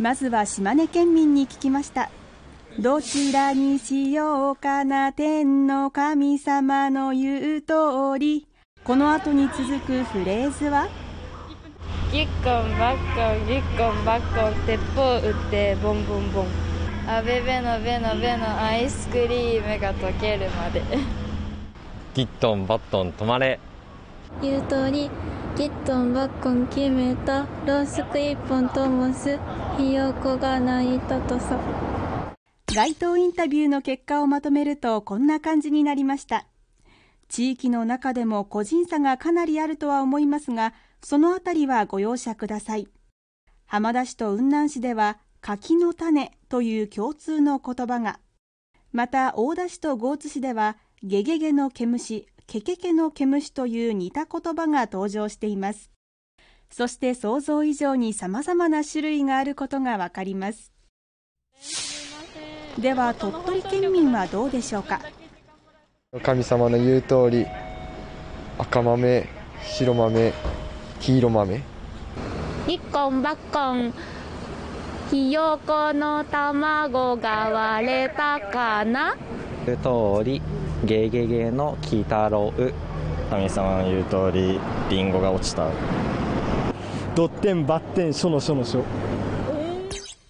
まずは島根県民に聞きましたどちらにしようかな天の神様の言う通りこの後に続くフレーズはぎっこんばっこんぎっこんばっこん鉄砲撃ってボンボンボンあべべのべのべのアイスクリームが溶けるまで ギットンバットン止まれ言う通りットンバッコン決めたろうそく一本ともすひよこが泣いたとさ街頭インタビューの結果をまとめるとこんな感じになりました地域の中でも個人差がかなりあるとは思いますがそのあたりはご容赦ください浜田市と雲南市では柿の種という共通の言葉がまた大田市と豪津市ではゲゲゲの毛虫ケケケの毛虫という似た言葉が登場していますそして想像以上に様々な種類があることがわかりますでは鳥取県民はどうでしょうか神様の言う通り赤豆、白豆、黄色豆一本ばっコンひよこの卵が割れたかな言う通りゲゲゲの鬼太郎神様の言う通りリンゴが落ちたドッテンバッテン書のょのょ。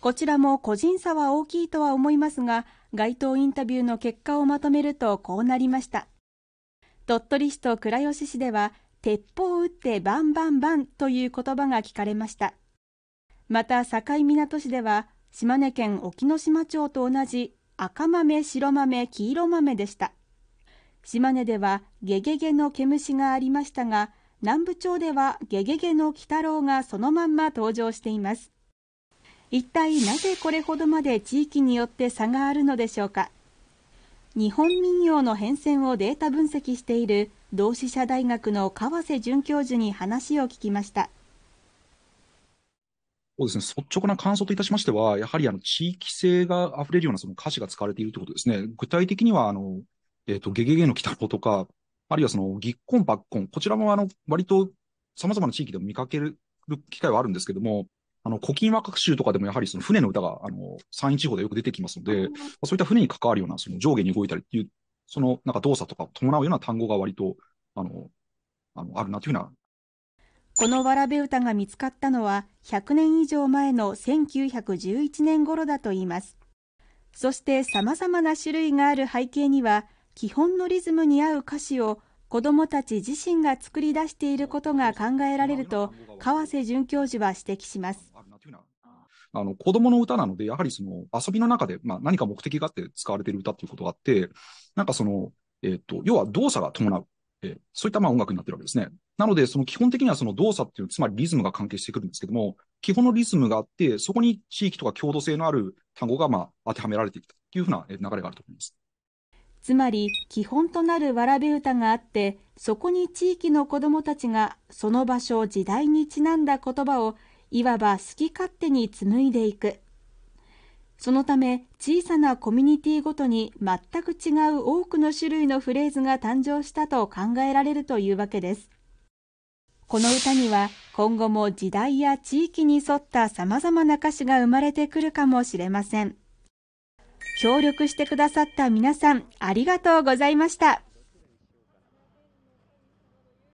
こちらも個人差は大きいとは思いますが街頭インタビューの結果をまとめるとこうなりました鳥取市と倉吉市では鉄砲を撃ってバンバンバンという言葉が聞かれましたまた境港市では島根県隠岐の島町と同じ赤豆、白豆、黄色豆でした。島根ではゲゲゲの毛虫がありましたが、南部町ではゲゲゲの鬼太郎がそのまんま登場しています。一体なぜこれほどまで地域によって差があるのでしょうか。日本民謡の変遷をデータ分析している同志社大学の川瀬准教授に話を聞きました。そうですね、率直な感想といたしましては、やはりあの地域性が溢れるようなその歌詞が使われているということですね。具体的には、あの、えっ、ー、と、ゲゲゲの北太とか、あるいはその、ぎっこんぱっこん、こちらもあの、割と様々な地域でも見かける機会はあるんですけども、あの、古今和歌集とかでもやはりその船の歌が、あの、山陰地方でよく出てきますので、そういった船に関わるような、その上下に動いたりっていう、その、なんか動作とかを伴うような単語が割と、あの、あのあるなというふうなこのわらべ歌が見つかったのは100年以上前の1911年頃だといいますそしてさまざまな種類がある背景には基本のリズムに合う歌詞を子どもたち自身が作り出していることが考えられると川瀬准教授は指摘しますあの子供の歌なので、やはりその遊びの中で、まあ、何か目的があって使われている歌ということがあって、なんかその、えっ、ー、と、要は動作が伴う。えそういったまあ音楽になってるわけですね。なので、その基本的にはその動作っていう、つまりリズムが関係してくるんですけども、基本のリズムがあって、そこに地域とか共同性のある単語がまあ当てはめられていくというふうな流れがあると思います。つまり、基本となるわらべ歌があって、そこに地域の子どもたちがその場所、時代にちなんだ言葉を、いわば好き勝手に紡いでいく。そのため小さなコミュニティごとに全く違う多くの種類のフレーズが誕生したと考えられるというわけです。この歌には今後も時代や地域に沿った様々な歌詞が生まれてくるかもしれません。協力してくださった皆さんありがとうございました。